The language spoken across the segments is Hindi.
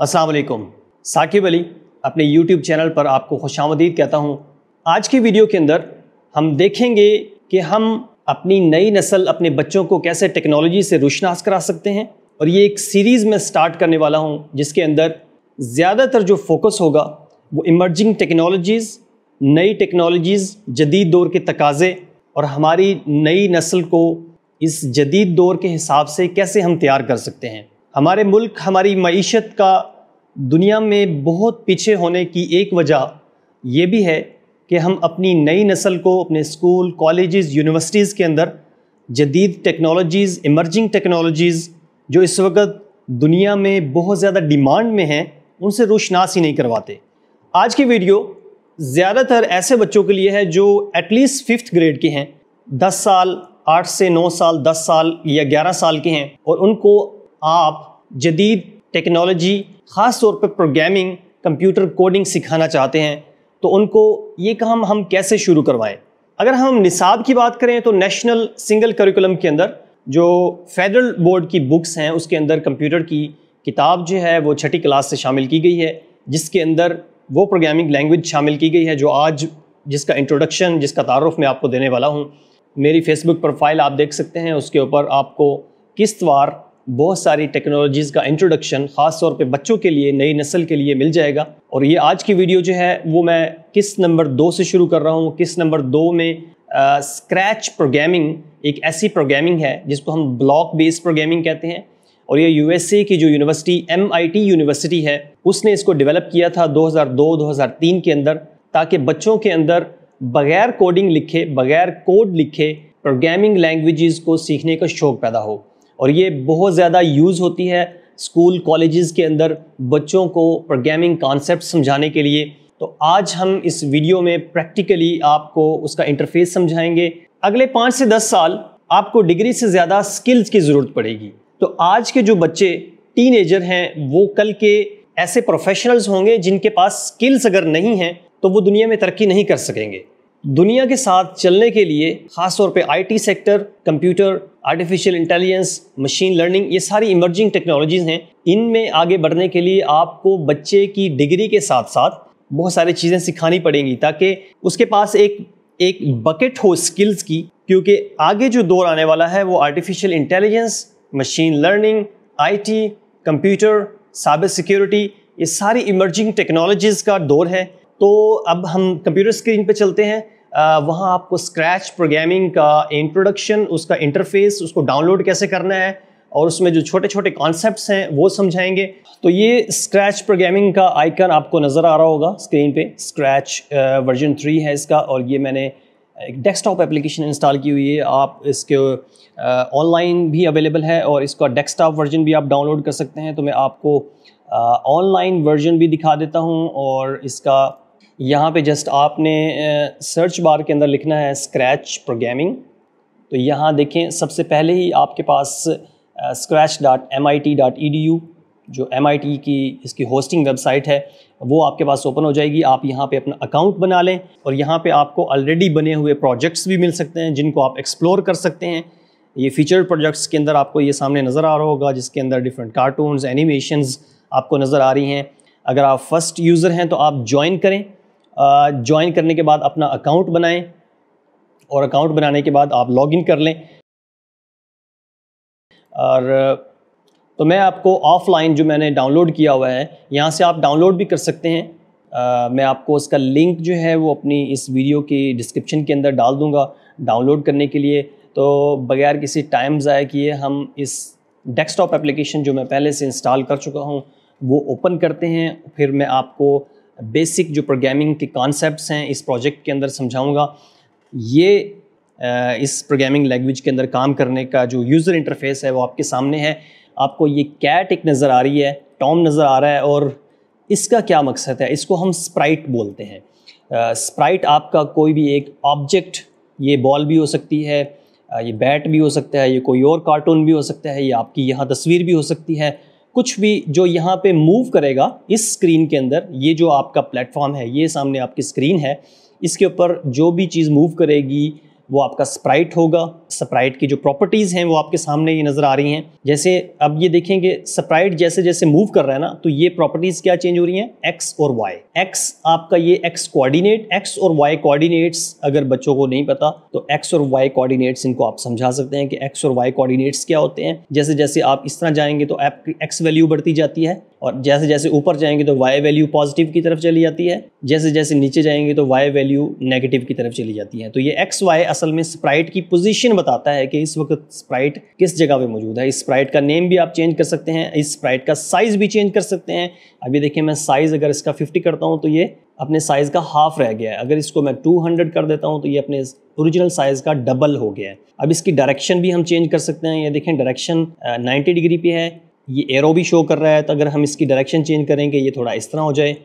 असलकुम साकिब अली अपने YouTube चैनल पर आपको खुश कहता हूँ आज की वीडियो के अंदर हम देखेंगे कि हम अपनी नई नस्ल अपने बच्चों को कैसे टेक्नोलॉजी से रोशनास करा सकते हैं और ये एक सीरीज़ में स्टार्ट करने वाला हूँ जिसके अंदर ज़्यादातर जो फोकस होगा वो इमर्जिंग टेक्नोलॉजीज़ नई टेक्नोलॉजीज़ जदीद दौर के तकाजे और हमारी नई नस्ल को इस जदीद दौर के हिसाब से कैसे हम तैयार कर सकते हैं हमारे मुल्क हमारी मीशत का दुनिया में बहुत पीछे होने की एक वजह ये भी है कि हम अपनी नई नस्ल को अपने स्कूल कॉलेजेस यूनिवर्सिटीज़ के अंदर जदीद टेक्नोलॉजीज़ इमर्जिंग टेक्नोलॉजीज़ जो इस वक्त दुनिया में बहुत ज़्यादा डिमांड में हैं उनसे रोशनास ही नहीं करवाते आज की वीडियो ज़्यादातर ऐसे बच्चों के लिए है जो एटलीस्ट फिफ्थ ग्रेड के हैं दस साल आठ से नौ साल दस साल या ग्यारह साल के हैं और उनको आप जदीद टेक्नोलॉजी ख़ास तौर पर प्रोग्रामिंग कंप्यूटर कोडिंग सिखाना चाहते हैं तो उनको ये काम हम कैसे शुरू करवाएं अगर हम निसाब की बात करें तो नेशनल सिंगल करिकुलम के अंदर जो फेडरल बोर्ड की बुक्स हैं उसके अंदर कंप्यूटर की किताब जो है वो छठी क्लास से शामिल की गई है जिसके अंदर वो प्रोग्रामिंग लैंग्वेज शामिल की गई है जो आज जिसका इंट्रोडक्शन जिसका तारफ़ मैं आपको देने वाला हूँ मेरी फेसबुक प्रोफाइल आप देख सकते हैं उसके ऊपर आपको किस्तवार बहुत सारी टेक्नोलॉजीज़ का इंट्रोडक्शन ख़ास तौर पे बच्चों के लिए नई नस्ल के लिए मिल जाएगा और ये आज की वीडियो जो है वो मैं किस नंबर दो से शुरू कर रहा हूँ किस नंबर दो में स्क्रैच प्रोग्रामिंग एक ऐसी प्रोग्रामिंग है जिसको हम ब्लॉक बेस्ड प्रोग्रामिंग कहते हैं और ये यूएसए की जो यूनिवर्सिटी एम यूनिवर्सिटी है उसने इसको डेवलप किया था 2002-2003 के अंदर ताकि बच्चों के अंदर बगैर कोडिंग लिखे बगैर कोड लिखे प्रोग्रामिंग लैंग्वेजेस को सीखने का शौक पैदा हो और ये बहुत ज़्यादा यूज़ होती है स्कूल कॉलेजेस के अंदर बच्चों को प्रोग्रामिंग कॉन्सेप्ट समझाने के लिए तो आज हम इस वीडियो में प्रैक्टिकली आपको उसका इंटरफेस समझाएंगे अगले पाँच से दस साल आपको डिग्री से ज़्यादा स्किल्स की ज़रूरत पड़ेगी तो आज के जो बच्चे टीन हैं वो कल के ऐसे प्रोफेशनल्स होंगे जिनके पास स्किल्स अगर नहीं हैं तो वो दुनिया में तरक्की नहीं कर सकेंगे दुनिया के साथ चलने के लिए खासतौर पे IT sector computer artificial intelligence machine learning ये सारी इमर्जिंग टेक्नोलॉजीज हैं इनमें आगे बढ़ने के लिए आपको बच्चे की डिग्री के साथ साथ बहुत सारी चीज़ें सिखानी पड़ेंगी ताकि उसके पास एक एक बकेट हो स्किल्स की क्योंकि आगे जो दौर आने वाला है वो artificial intelligence machine learning IT computer cyber security ये सारी इमर्जिंग टेक्नोलॉजीज़ का दौर है तो अब हम कंप्यूटर स्क्रीन पे चलते हैं वहाँ आपको स्क्रैच प्रोग्रामिंग का इंट्रोडक्शन उसका इंटरफेस उसको डाउनलोड कैसे करना है और उसमें जो छोटे छोटे कॉन्सेप्ट हैं वो समझाएंगे तो ये स्क्रैच प्रोग्रामिंग का आइकन आपको नज़र आ रहा होगा स्क्रीन पे स्क्रैच वर्जन थ्री है इसका और ये मैंने एक डेस्कटॉप एप्लीकेशन इंस्टॉल की हुई है आप इसके ऑनलाइन भी अवेलेबल है और इसका डेस्कटॉप वर्जन भी आप डाउनलोड कर सकते हैं तो मैं आपको ऑनलाइन वर्जन भी दिखा देता हूँ और इसका यहाँ पे जस्ट आपने सर्च बार के अंदर लिखना है स्क्रैच प्रोग्रामिंग तो यहाँ देखें सबसे पहले ही आपके पास Scratch dot M I T dot E D U जो एम आई टी की इसकी होस्टिंग वेबसाइट है वो आपके पास ओपन हो जाएगी आप यहाँ पे अपना अकाउंट बना लें और यहाँ पे आपको ऑलरेडी बने हुए प्रोजेक्ट्स भी मिल सकते हैं जिनको आप एक्सप्लोर कर सकते हैं ये फीचर प्रोजेक्ट्स के अंदर आपको ये सामने नज़र आ रहा होगा जिसके अंदर डिफरेंट कार्टून एनिमेशन आपको नज़र आ रही हैं अगर आप फर्स्ट यूज़र हैं तो आप ज्वाइन करें ज्वाइन करने के बाद अपना अकाउंट बनाएं और अकाउंट बनाने के बाद आप लॉगिन कर लें और तो मैं आपको ऑफ़लाइन जो मैंने डाउनलोड किया हुआ है यहाँ से आप डाउनलोड भी कर सकते हैं आ, मैं आपको उसका लिंक जो है वो अपनी इस वीडियो की डिस्क्रिप्शन के अंदर डाल दूँगा डाउनलोड करने के लिए तो बगैर किसी टाइम ज़ाय किए हम इस डेस्कटॉप एप्लीकेशन जो मैं पहले से इंस्टॉल कर चुका हूँ वो ओपन करते हैं फिर मैं आपको बेसिक जो प्रोग्रामिंग के कॉन्सेप्ट हैं इस प्रोजेक्ट के अंदर समझाऊँगा ये इस प्रोग्रामिंग लैंग्वेज के अंदर काम करने का जो यूज़र इंटरफेस है वो आपके सामने है आपको ये कैट एक नज़र आ रही है टॉम नज़र आ रहा है और इसका क्या मकसद है इसको हम स्प्राइट बोलते हैं स्प्राइट uh, आपका कोई भी एक ऑब्जेक्ट ये बॉल भी हो सकती है ये बैट भी हो सकता है ये कोई और कार्टून भी हो सकता है ये आपकी यहाँ तस्वीर भी हो सकती है कुछ भी जो यहाँ पे मूव करेगा इस स्क्रीन के अंदर ये जो आपका प्लेटफॉर्म है ये सामने आपकी स्क्रीन है इसके ऊपर जो भी चीज़ मूव करेगी वो आपका स्प्राइट होगा स्प्राइट की जो प्रॉपर्टीज़ हैं वो आपके सामने ये नज़र आ रही हैं जैसे अब ये देखेंगे स्प्राइट जैसे जैसे मूव कर रहा है ना तो ये प्रॉपर्टीज़ क्या चेंज हो रही हैं एक्स और वाई एक्स आपका ये एक्स कोऑर्डिनेट एक्स और वाई कोऑर्डिनेट्स अगर बच्चों को नहीं पता तो एक्स और वाई कोऑर्डिनेट्स इनको आप समझा सकते हैं कि एक्स और वाई कोऑर्डिनेट्स क्या होते हैं जैसे जैसे आप इस तरह जाएंगे तो एक्स वैल्यू बढ़ती जाती है और जैसे जैसे ऊपर जाएंगे तो वाई वैल्यू पॉजिटिव की तरफ चली जाती है जैसे जैसे नीचे जाएंगे तो वाई वैल्यू नेगेटिव की तरफ चली जाती है तो ये एक्स वाई असल में स्प्राइट की पोजीशन बताता है कि इस वक्त स्प्राइट किस जगह पे मौजूद है इस स्प्राइट का नेम भी आप चेंज कर सकते हैं इस स्प्राइट का साइज़ भी चेंज कर सकते हैं अभी देखिए मैं साइज़ अगर इसका फिफ्टी करता हूँ तो ये अपने साइज़ का हाफ रह गया है अगर इसको मैं हंड्रेड कर देता हूँ तो ये अपने ओरिजिनल साइज़ का डबल हो गया है अब इसकी डायरेक्शन भी हम चेंज कर सकते हैं ये देखें डायरेक्शन 90 डिग्री पे है ये एरो भी शो कर रहा है तो अगर हम इसकी डायरेक्शन चेंज करेंगे ये थोड़ा इस तरह हो जाए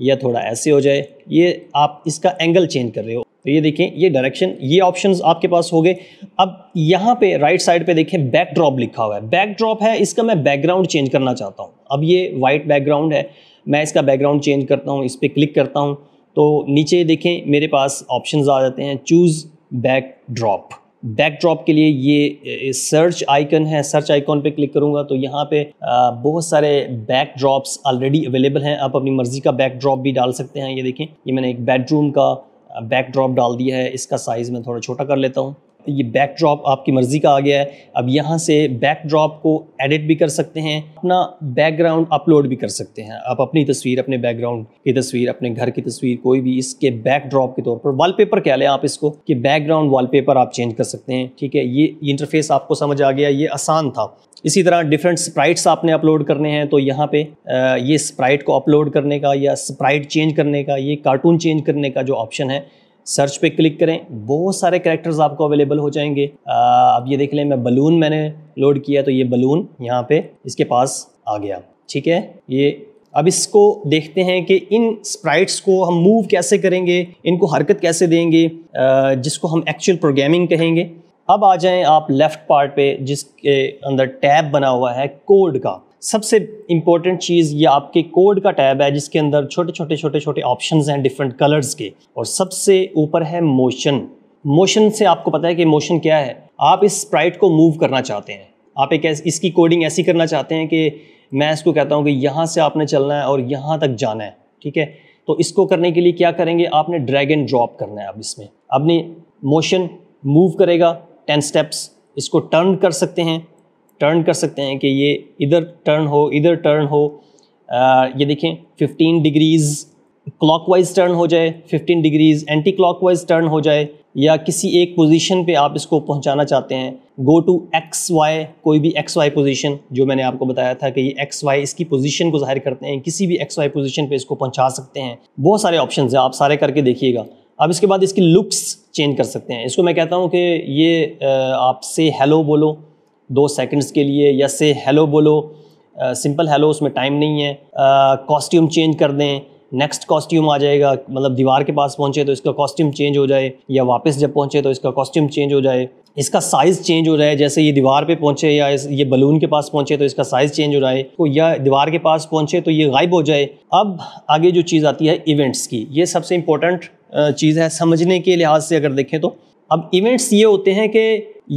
या थोड़ा ऐसे हो जाए ये आप इसका एंगल चेंज कर रहे हो तो ये देखें ये डायरेक्शन ये ऑप्शंस आपके पास हो गए अब यहाँ पे राइट साइड पे देखें बैकड्रॉप लिखा हुआ है बैकड्रॉप है इसका मैं बैकग्राउंड चेंज करना चाहता हूँ अब ये वाइट बैकग्राउंड है मैं इसका बैकग्राउंड चेंज करता हूँ इस पर क्लिक करता हूँ तो नीचे देखें मेरे पास ऑप्शन आ जाते हैं चूज़ बैक ड्रॉप बैकड्रॉप के लिए ये सर्च आइकन है सर्च आइकॉन पे क्लिक करूँगा तो यहाँ पे बहुत सारे बैकड्रॉप्स ऑलरेडी अवेलेबल हैं आप अपनी मर्ज़ी का बैकड्रॉप भी डाल सकते हैं ये देखें ये मैंने एक बेडरूम का बैकड्रॉप डाल दिया है इसका साइज़ मैं थोड़ा छोटा कर लेता हूँ ये बैकड्रॉप आपकी मर्ज़ी का आ गया है अब यहाँ से बैकड्रॉप को एडिट भी कर सकते हैं अपना बैकग्राउंड अपलोड भी कर सकते हैं आप अपनी तस्वीर अपने बैकग्राउंड की तस्वीर अपने घर की तस्वीर कोई भी इसके बैकड्रॉप के तौर पर वॉलपेपर क्या लें आप इसको कि बैकग्राउंड वॉलपेपर आप चेंज कर सकते हैं ठीक है ये इंटरफेस आपको समझ आ गया ये आसान था इसी तरह डिफरेंट स्प्राइट्स आपने अपलोड करने हैं तो यहाँ पे ये स्प्राइट को अपलोड करने का या स्प्राइट चेंज करने का ये कार्टून चेंज करने का जो ऑप्शन है सर्च पे क्लिक करें बहुत सारे करेक्टर्स आपको अवेलेबल हो जाएंगे अब ये देख लें मैं बलून मैंने लोड किया तो ये बलून यहाँ पे इसके पास आ गया ठीक है ये अब इसको देखते हैं कि इन स्प्राइट्स को हम मूव कैसे करेंगे इनको हरकत कैसे देंगे जिसको हम एक्चुअल प्रोग्रामिंग कहेंगे अब आ जाएं आप लेफ़्ट पार्ट पे जिसके अंदर टैब बना हुआ है कोड का सबसे इम्पॉर्टेंट चीज़ ये आपके कोड का टैब है जिसके अंदर छोटे छोटे छोटे छोटे ऑप्शन हैं डिफरेंट कलर्स के और सबसे ऊपर है मोशन मोशन से आपको पता है कि मोशन क्या है आप इस स्प्राइट को मूव करना चाहते हैं आप एक इसकी कोडिंग ऐसी करना चाहते हैं कि मैं इसको कहता हूँ कि यहाँ से आपने चलना है और यहाँ तक जाना है ठीक है तो इसको करने के लिए क्या करेंगे आपने ड्रैग एंड ड्रॉप करना है अब इसमें अपनी मोशन मूव करेगा टेन स्टेप्स इसको टर्न कर सकते हैं टर्न कर सकते हैं कि ये इधर टर्न हो इधर टर्न हो आ, ये देखें 15 डिग्रीज़ क्लॉकवाइज टर्न हो जाए 15 डिग्रीज़ एंटी क्लॉकवाइज टर्न हो जाए या किसी एक पोजीशन पे आप इसको पहुंचाना चाहते हैं गो टू एक्स वाई कोई भी एक्स वाई पोजीशन जो मैंने आपको बताया था कि ये एक्स वाई इसकी पोजीशन को जाहिर करते हैं किसी भी एक्स वाई पोजीशन पे इसको पहुंचा सकते हैं बहुत सारे ऑप्शन हैं आप सारे करके देखिएगा अब इसके बाद इसकी लुक्स चेंज कर सकते हैं इसको मैं कहता हूँ कि ये आपसे हेलो बोलो दो सेकंड्स के लिए या से हेलो बोलो सिंपल हेलो उसमें टाइम नहीं है कॉस्ट्यूम चेंज कर दें नेक्स्ट कॉस्ट्यूम आ जाएगा मतलब दीवार के पास पहुंचे तो इसका कॉस्ट्यूम चेंज हो जाए या वापस जब पहुंचे तो इसका कॉस्ट्यूम चेंज हो जाए इसका साइज़ चेंज हो जाए जैसे ये दीवार पे पहुंचे या ये बलून के पास पहुंचे तो इसका साइज़ चेंज हो जाए तो या दीवार के पास पहुंचे तो ये गायब हो जाए अब आगे जो चीज़ आती है इवेंट्स की ये सबसे इंपॉर्टेंट चीज़ है समझने के लिहाज से अगर देखें तो अब इवेंट्स ये होते हैं कि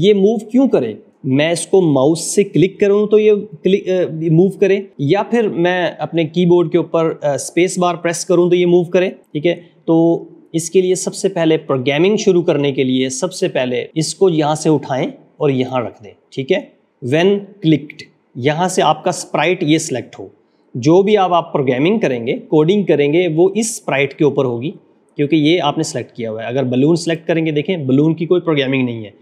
ये मूव क्यों करे मैं इसको माउस से क्लिक करूँ तो ये क्लिक मूव करें या फिर मैं अपने कीबोर्ड के ऊपर स्पेस बार प्रेस करूँ तो ये मूव करें ठीक है तो इसके लिए सबसे पहले प्रोग्रामिंग शुरू करने के लिए सबसे पहले इसको यहाँ से उठाएं और यहाँ रख दें ठीक है वेन क्लिक्ड यहाँ से आपका स्प्राइट ये सिलेक्ट हो जो भी आप आप प्रोग्रामिंग करेंगे कोडिंग करेंगे वो इस स्प्राइट के ऊपर होगी क्योंकि ये आपने सेलेक्ट किया हुआ है अगर बलून सेलेक्ट करेंगे देखें बलून की कोई प्रोग्रामिंग नहीं है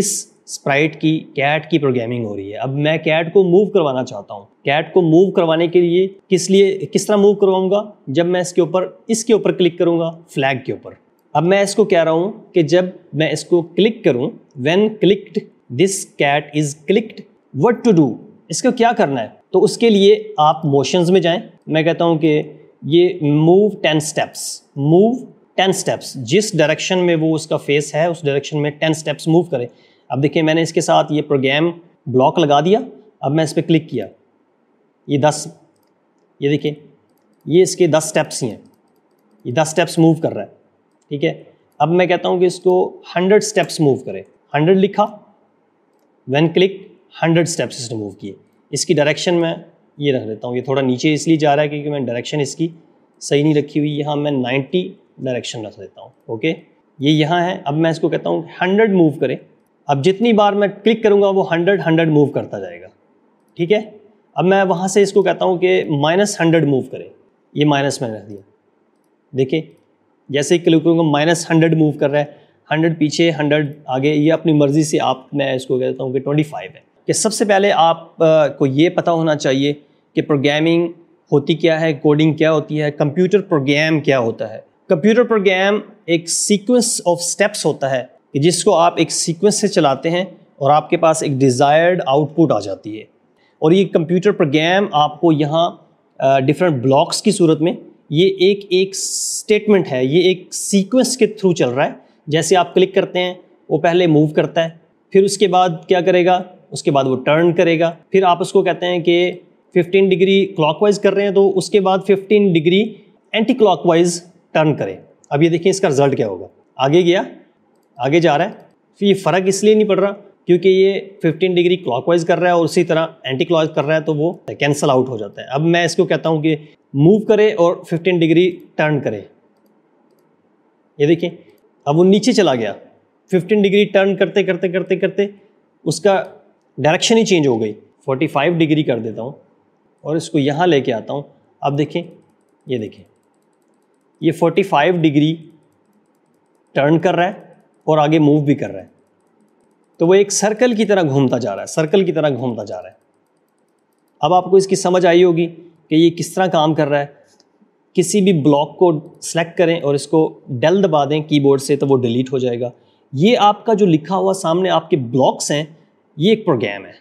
इस स्प्राइट की कैट की प्रोग्रामिंग हो रही है अब मैं कैट को मूव करवाना चाहता हूँ कैट को मूव करवाने के लिए किस लिए किस तरह मूव करवाऊंगा जब मैं इसके ऊपर इसके ऊपर क्लिक करूंगा फ्लैग के ऊपर अब मैं इसको कह रहा हूँ कि जब मैं इसको क्लिक करूँ when clicked this cat is clicked what to do इसको क्या करना है तो उसके लिए आप मोशंस में जाएं मैं कहता हूँ कि ये move ten steps move ten steps जिस डायरेक्शन में वो उसका फेस है उस डायरेक्शन में टेन स्टेप्स मूव करें अब देखिए मैंने इसके साथ ये प्रोग्राम ब्लॉक लगा दिया अब मैं इस पर क्लिक किया ये दस ये देखिए ये इसके दस स्टेप्स ही हैं ये दस स्टेप्स मूव कर रहा है ठीक है अब मैं कहता हूँ कि इसको हंड्रेड स्टेप्स मूव करें हंड्रेड लिखा वेन क्लिक हंड्रेड स्टेप्स इसने मूव किए इसकी डायरेक्शन मैं ये रख देता हूँ ये थोड़ा नीचे इसलिए जा रहा है क्योंकि मैंने डायरेक्शन इसकी सही नहीं रखी हुई यहाँ मैं नाइन्टी डायरेक्शन रख देता हूँ ओके ये यहाँ है अब मैं इसको कहता हूँ हंड्रेड मूव करें अब जितनी बार मैं क्लिक करूँगा वो हंड्रेड हंड्रेड मूव करता जाएगा ठीक है अब मैं वहाँ से इसको कहता हूँ कि माइनस हंड्रेड मूव करें ये माइनस में रख दिया देखिए जैसे ही क्लिक करूँगा माइनस हंड्रेड मूव कर रहा है हंड्रेड पीछे हंड्रेड आगे ये अपनी मर्ज़ी से आप मैं इसको कहता हूँ कि ट्वेंटी फाइव है कि सबसे पहले आप को ये पता होना चाहिए कि प्रोग्रामिंग होती क्या है कोडिंग क्या होती है कंप्यूटर प्रोग्राम क्या होता है कंप्यूटर प्रोग्राम एक सीक्वेंस ऑफ स्टेप्स होता है कि जिसको आप एक सीक्वेंस से चलाते हैं और आपके पास एक डिज़ायर्ड आउटपुट आ जाती है और ये कंप्यूटर प्रोग्राम आपको यहाँ डिफरेंट ब्लॉक्स की सूरत में ये एक एक स्टेटमेंट है ये एक सीक्वेंस के थ्रू चल रहा है जैसे आप क्लिक करते हैं वो पहले मूव करता है फिर उसके बाद क्या करेगा उसके बाद वो टर्न करेगा फिर आप उसको कहते हैं कि 15 डिग्री क्लॉकवाइज कर रहे हैं तो उसके बाद 15 डिग्री एंटी क्लॉकवाइज टर्न करें अब ये देखिए इसका रिजल्ट क्या होगा आगे गया आगे जा रहा है फिर तो ये फ़र्क इसलिए नहीं पड़ रहा क्योंकि ये 15 डिग्री क्लॉकवाइज कर रहा है और उसी तरह एंटी क्लॉक कर रहा है तो वो कैंसिल आउट हो जाता है अब मैं इसको कहता हूँ कि मूव करे और 15 डिग्री टर्न करे ये देखिए अब वो नीचे चला गया 15 डिग्री टर्न करते करते करते करते उसका डायरेक्शन ही चेंज हो गई 45 डिग्री कर देता हूँ और इसको यहाँ ले आता हूँ अब देखें ये देखें ये फोर्टी डिग्री टर्न कर रहा है और आगे मूव भी कर रहा है तो वो एक सर्कल की तरह घूमता जा रहा है सर्कल की तरह घूमता जा रहा है अब आपको इसकी समझ आई होगी कि ये किस तरह काम कर रहा है किसी भी ब्लॉक को सेलेक्ट करें और इसको डेल दबा दें कीबोर्ड से तो वो डिलीट हो जाएगा ये आपका जो लिखा हुआ सामने आपके ब्लॉक्स हैं ये एक प्रोग्राम है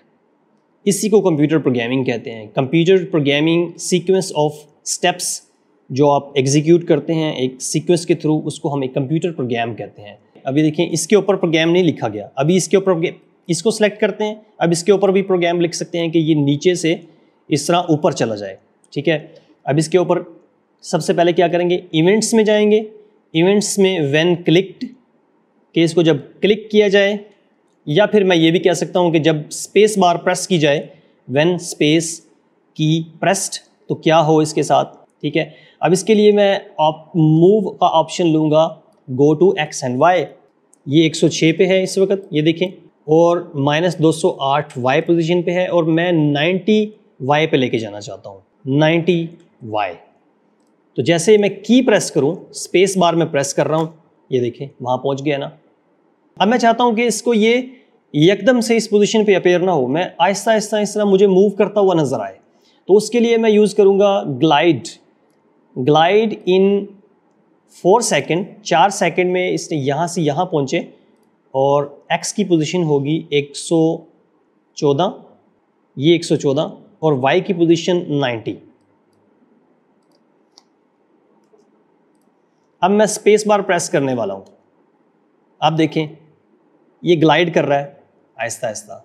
इसी को कंप्यूटर प्रोग्रामिंग कहते हैं computer programming sequence of steps जो आप एग्जीक्यूट करते हैं एक सीक्वेंस के थ्रू उसको हम एक कंप्यूटर प्रोग्राम कहते हैं अभी देखिए इसके ऊपर प्रोग्राम नहीं लिखा गया अभी इसके ऊपर इसको सेलेक्ट करते हैं अब इसके ऊपर भी प्रोग्राम लिख सकते हैं कि ये नीचे से इस तरह ऊपर चला जाए ठीक है अब इसके ऊपर सबसे पहले क्या करेंगे इवेंट्स में जाएंगे इवेंट्स में वेन क्लिक्ड कि इसको जब क्लिक किया जाए या फिर मैं ये भी कह सकता हूँ कि जब स्पेस बार प्रेस की जाए वेन स्पेस की प्रेस्ड तो क्या हो इसके साथ ठीक है अब इसके लिए मैं आप मूव का ऑप्शन लूँगा go to X and Y ये 106 पे है इस वक्त ये देखें और माइनस दो वाई पोजिशन पे है और मैं 90 वाई पे लेके जाना चाहता हूँ 90 वाई तो जैसे मैं की प्रेस करूँ स्पेस बार में प्रेस कर रहा हूँ ये देखें वहाँ पहुँच गया ना अब मैं चाहता हूँ कि इसको ये एकदम से इस पोजिशन पर अपेयर ना हो मैं आहिस्ता आहिस्ता इस तरह मुझे मूव करता हुआ नज़र आए तो उसके लिए मैं यूज़ करूँगा glide glide in four second चार सेकेंड में इसने यहाँ से यहाँ पहुँचे और एक्स की पोजीशन होगी 114 ये 114 और वाई की पोजीशन 90 अब मैं स्पेस बार प्रेस करने वाला हूँ आप देखें ये ग्लाइड कर रहा है आहिस्ता आहिस्ता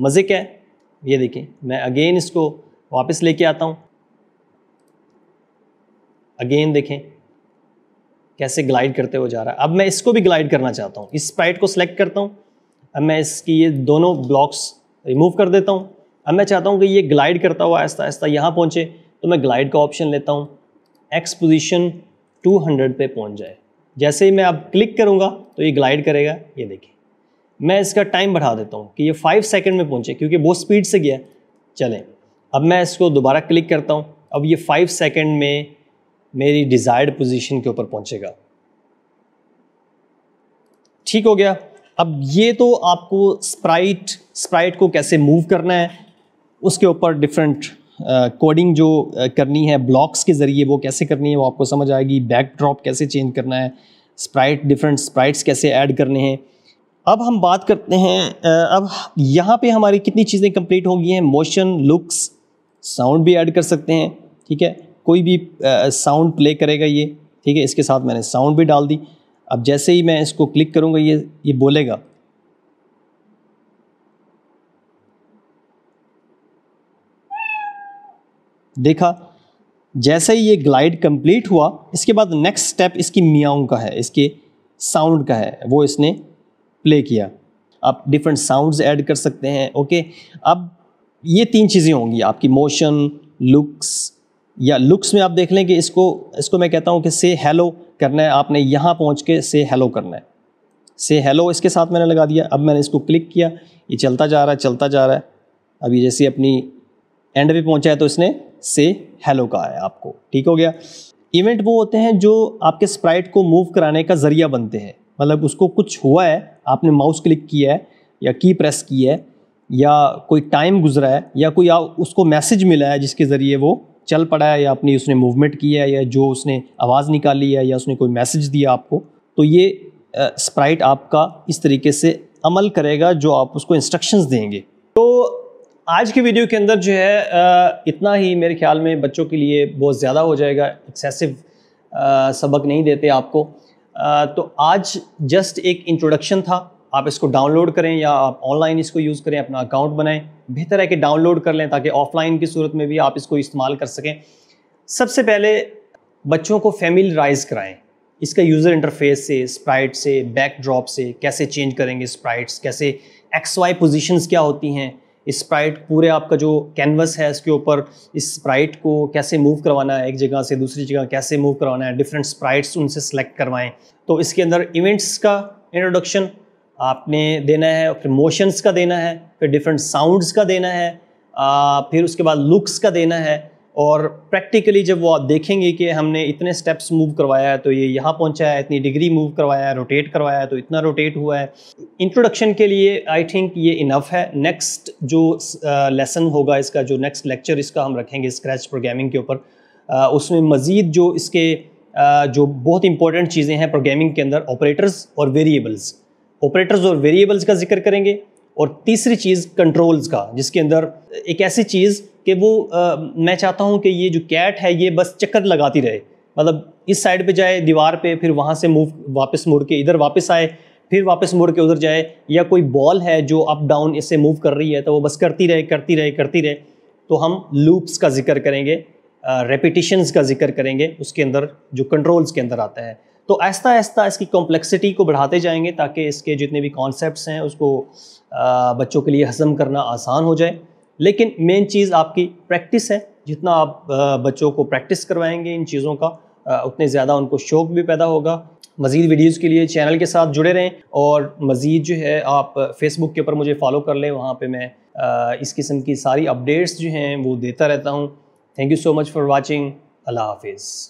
मज़े क्या है ये देखें मैं अगेन इसको वापस लेके आता हूँ अगेन देखें कैसे ग्लाइड करते हुए जा रहा है अब मैं इसको भी ग्लाइड करना चाहता हूँ इस स्प्राइट को सिलेक्ट करता हूँ अब मैं इसकी ये दोनों ब्लॉक्स रिमूव कर देता हूँ अब मैं चाहता हूँ कि ये ग्लाइड करता हुआ आहिस्ता आहिस्ता यहाँ पहुँचे तो मैं ग्लाइड का ऑप्शन लेता हूँ एक्स पोजिशन टू हंड्रेड पर पहुँच जाए जैसे ही मैं अब क्लिक करूँगा तो ये ग्लाइड करेगा ये देखिए मैं इसका टाइम बढ़ा देता हूँ कि ये फाइव सेकेंड में पहुँचे क्योंकि बहुत स्पीड से गया चलें अब मैं इसको दोबारा क्लिक करता हूँ अब ये फाइव सेकेंड में मेरी डिज़ायर्ड पोजीशन के ऊपर पहुंचेगा ठीक हो गया अब ये तो आपको स्प्राइट स्प्राइट को कैसे मूव करना है उसके ऊपर डिफरेंट कोडिंग जो करनी है ब्लॉक्स के ज़रिए वो कैसे करनी है वो आपको समझ आएगी बैकड्रॉप कैसे चेंज करना है स्प्राइट डिफरेंट स्प्राइट्स कैसे ऐड करने हैं अब हम बात करते हैं अब यहाँ पे हमारी कितनी चीज़ें कंप्लीट हो गई हैं मोशन लुक्स साउंड भी ऐड कर सकते हैं ठीक है कोई भी साउंड प्ले करेगा ये ठीक है इसके साथ मैंने साउंड भी डाल दी अब जैसे ही मैं इसको क्लिक करूँगा ये ये बोलेगा देखा जैसे ही ये ग्लाइड कंप्लीट हुआ इसके बाद नेक्स्ट स्टेप इसकी मियाओं का है इसके साउंड का है वो इसने प्ले किया आप डिफरेंट साउंड्स ऐड कर सकते हैं ओके अब ये तीन चीज़ें होंगी आपकी मोशन लुक्स या लुक्स में आप देख लें कि इसको इसको मैं कहता हूँ कि से हेलो करना है आपने यहाँ पहुँच के से हेलो करना है से हेलो इसके साथ मैंने लगा दिया अब मैंने इसको क्लिक किया ये चलता जा रहा है चलता जा रहा है अब ये जैसे अपनी एंड पे पहुँचा है तो इसने से हेलो कहा है आपको ठीक हो गया इवेंट वो होते हैं जो आपके स्प्राइट को मूव कराने का ज़रिया बनते हैं मतलब उसको कुछ हुआ है आपने माउस क्लिक किया है या की प्रेस की है या कोई टाइम गुजरा है या कोई उसको मैसेज मिला है जिसके ज़रिए वो चल पड़ा है या अपनी उसने मूवमेंट किया है या जो उसने आवाज़ निकाली है या उसने कोई मैसेज दिया आपको तो ये स्प्राइट आपका इस तरीके से अमल करेगा जो आप उसको इंस्ट्रक्शंस देंगे तो आज की वीडियो के अंदर जो है इतना ही मेरे ख्याल में बच्चों के लिए बहुत ज़्यादा हो जाएगा एक्सेसिव सबक नहीं देते आपको तो आज जस्ट एक इंट्रोडक्शन था आप इसको डाउनलोड करें या आप ऑनलाइन इसको यूज़ करें अपना अकाउंट बनाएं बेहतर है कि डाउनलोड कर लें ताकि ऑफलाइन की सूरत में भी आप इसको इस्तेमाल कर सकें सबसे पहले बच्चों को फैमिलराइज कराएं इसका यूज़र इंटरफेस से स्प्राइट से बैकड्रॉप से कैसे चेंज करेंगे स्प्राइट्स कैसे एक्स वाई पोजिशंस क्या होती हैं स्प्राइट पूरे आपका जो कैनवस है इसके ऊपर इस स्प्राइट को कैसे मूव करवाना है एक जगह से दूसरी जगह कैसे मूव करवाना है डिफरेंट स्प्राइट्स उनसे सेलेक्ट करवाएं तो इसके अंदर इवेंट्स का इंट्रोडक्शन आपने देना है फिर मोशंस का देना है फिर डिफरेंट साउंड्स का देना है आ, फिर उसके बाद लुक्स का देना है और प्रैक्टिकली जब वो आप देखेंगे कि हमने इतने स्टेप्स मूव करवाया है तो ये यहाँ पहुँचा है इतनी डिग्री मूव करवाया है रोटेट करवाया है तो इतना रोटेट हुआ है इंट्रोडक्शन के लिए आई थिंक ये इनफ है नेक्स्ट जो लेसन होगा इसका जो नेक्स्ट लेक्चर इसका हम रखेंगे स्क्रैच प्रोग्रामिंग के ऊपर उसमें मज़ीद जो इसके जो बहुत इंपॉर्टेंट चीज़ें हैं प्रोग्रामिंग के अंदर ऑपरेटर्स और वेरिएबल्स ऑपरेटर्स और वेरिएबल्स का जिक्र करेंगे और तीसरी चीज़ कंट्रोल्स का जिसके अंदर एक ऐसी चीज़ कि वो आ, मैं चाहता हूँ कि ये जो कैट है ये बस चक्कर लगाती रहे मतलब इस साइड पे जाए दीवार पे फिर वहाँ से मूव वापस मुड़ के इधर वापस आए फिर वापस मुड़ के उधर जाए या कोई बॉल है जो अप डाउन इससे मूव कर रही है तो वो बस करती रहे करती रहे करती रहे तो हम लूप्स का जिक्र करेंगे रेपिटिशन का जिक्र करेंगे उसके अंदर जो कंट्रोल्स के अंदर आता है तो ऐसा ऐसा इसकी कॉम्प्लेक्सिटी को बढ़ाते जाएंगे ताकि इसके जितने भी कॉन्सेप्ट हैं उसको बच्चों के लिए हजम करना आसान हो जाए लेकिन मेन चीज़ आपकी प्रैक्टिस है जितना आप बच्चों को प्रैक्टिस करवाएंगे इन चीज़ों का उतने ज़्यादा उनको शौक भी पैदा होगा मज़ीद वीडियोस के लिए चैनल के साथ जुड़े रहें और मज़ीद जो है आप फेसबुक के ऊपर मुझे फॉलो कर लें वहाँ पे मैं इस किस्म की सारी अपडेट्स जो हैं वो देता रहता हूँ thank you so much for watching अल्लाह हाफिज़